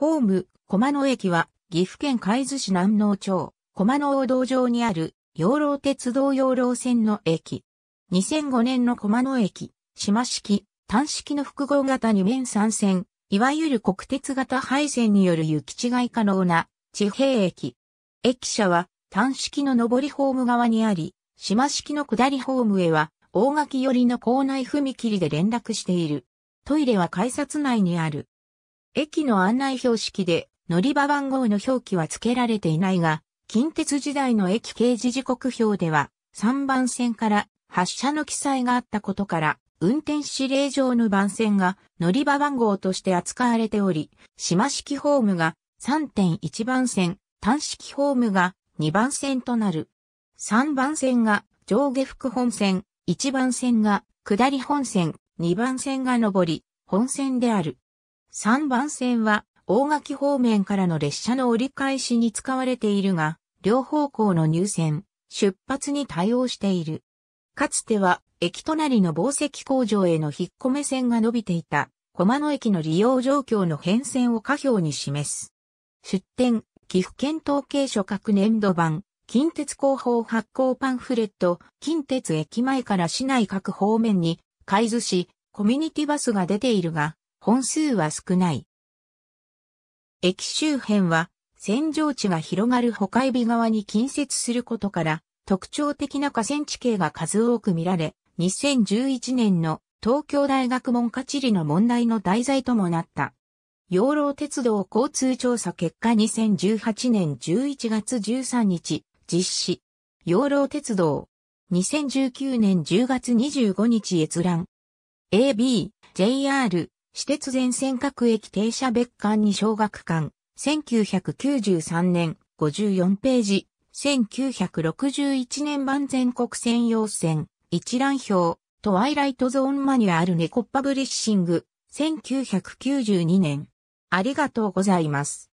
ホーム、駒野駅は、岐阜県海津市南農町、駒野大道上にある、養老鉄道養老線の駅。2005年の駒野駅、島式、単式の複合型2面3線、いわゆる国鉄型配線による行き違い可能な、地平駅。駅舎は、単式の上りホーム側にあり、島式の下りホームへは、大垣寄りの構内踏切で連絡している。トイレは改札内にある。駅の案内標識で乗り場番号の表記は付けられていないが、近鉄時代の駅掲示時刻表では、3番線から発車の記載があったことから、運転指令上の番線が乗り場番号として扱われており、島式ホームが3.1番線、単式ホームが2番線となる。3番線が上下副本線、1番線が下り本線、2番線が上り、本線である。3番線は大垣方面からの列車の折り返しに使われているが、両方向の入線、出発に対応している。かつては駅隣の紡績工場への引っ込め線が伸びていた、駒野駅の利用状況の変遷を下表に示す。出展、岐阜県統計所各年度版、近鉄広報発行パンフレット、近鉄駅前から市内各方面に、海津市、コミュニティバスが出ているが、本数は少ない。駅周辺は、扇状地が広がる北海美側に近接することから、特徴的な河川地形が数多く見られ、2011年の東京大学文化地理の問題の題材ともなった。養老鉄道交通調査結果2018年11月13日実施。養老鉄道。2019年10月25日閲覧。AB、JR、私鉄全線各駅停車別館に小学館、1993年54ページ、1961年版全国専用線、一覧表、トワイライトゾーンマニュアルネコパブリッシング、1992年。ありがとうございます。